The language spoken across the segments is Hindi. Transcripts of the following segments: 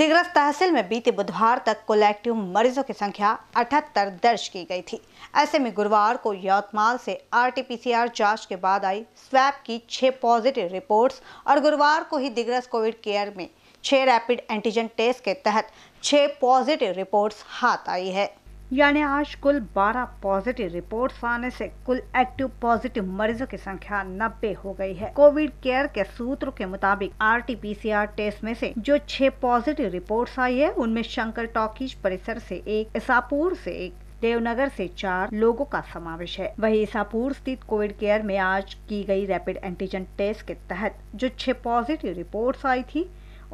दिग्रस तहसील में बीते बुधवार तक कुल एक्टिव मरीजों की संख्या अठहत्तर दर्ज की गई थी ऐसे में गुरुवार को यौतमाल से आरटीपीसीआर जांच के बाद आई स्वैप की छह पॉजिटिव रिपोर्ट्स और गुरुवार को ही दिग्रस कोविड केयर में छह रैपिड एंटीजन टेस्ट के तहत छह पॉजिटिव रिपोर्ट्स हाथ आई है यानी आज कुल 12 पॉजिटिव रिपोर्ट्स आने से कुल एक्टिव पॉजिटिव मरीजों की संख्या 90 हो गई है कोविड केयर के सूत्रों के मुताबिक आरटीपीसीआर टेस्ट में से जो छह पॉजिटिव रिपोर्ट्स आई है उनमें शंकर टॉकीज परिसर से एक इसापुर से एक देवनगर से चार लोगों का समावेश है वही ईसापुर स्थित कोविड केयर में आज की गई रैपिड एंटीजन टेस्ट के तहत जो छह पॉजिटिव रिपोर्ट्स आई थी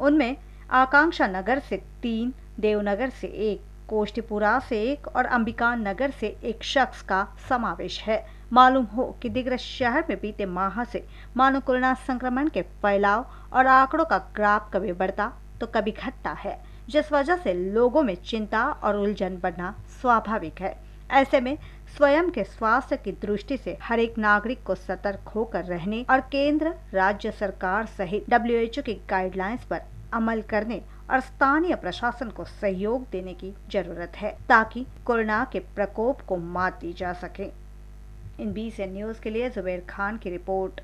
उनमें आकांक्षा नगर से तीन देवनगर से एक कोष्टीपुरा से एक और अंबिका नगर से एक शख्स का समावेश है मालूम हो कि दिग्रज शहर में बीते माह से मानो कोरोना संक्रमण के फैलाव और आंकड़ों का ग्राफ कभी बढ़ता तो कभी घटता है जिस वजह से लोगों में चिंता और उलझन बढ़ना स्वाभाविक है ऐसे में स्वयं के स्वास्थ्य की दृष्टि से हर एक नागरिक को सतर्क होकर रहने और केंद्र राज्य सरकार सहित डब्ल्यू की गाइडलाइंस पर अमल करने और स्थानीय प्रशासन को सहयोग देने की जरूरत है ताकि कोरोना के प्रकोप को मात दी जा सके इन बीस न्यूज के लिए जुबैर खान की रिपोर्ट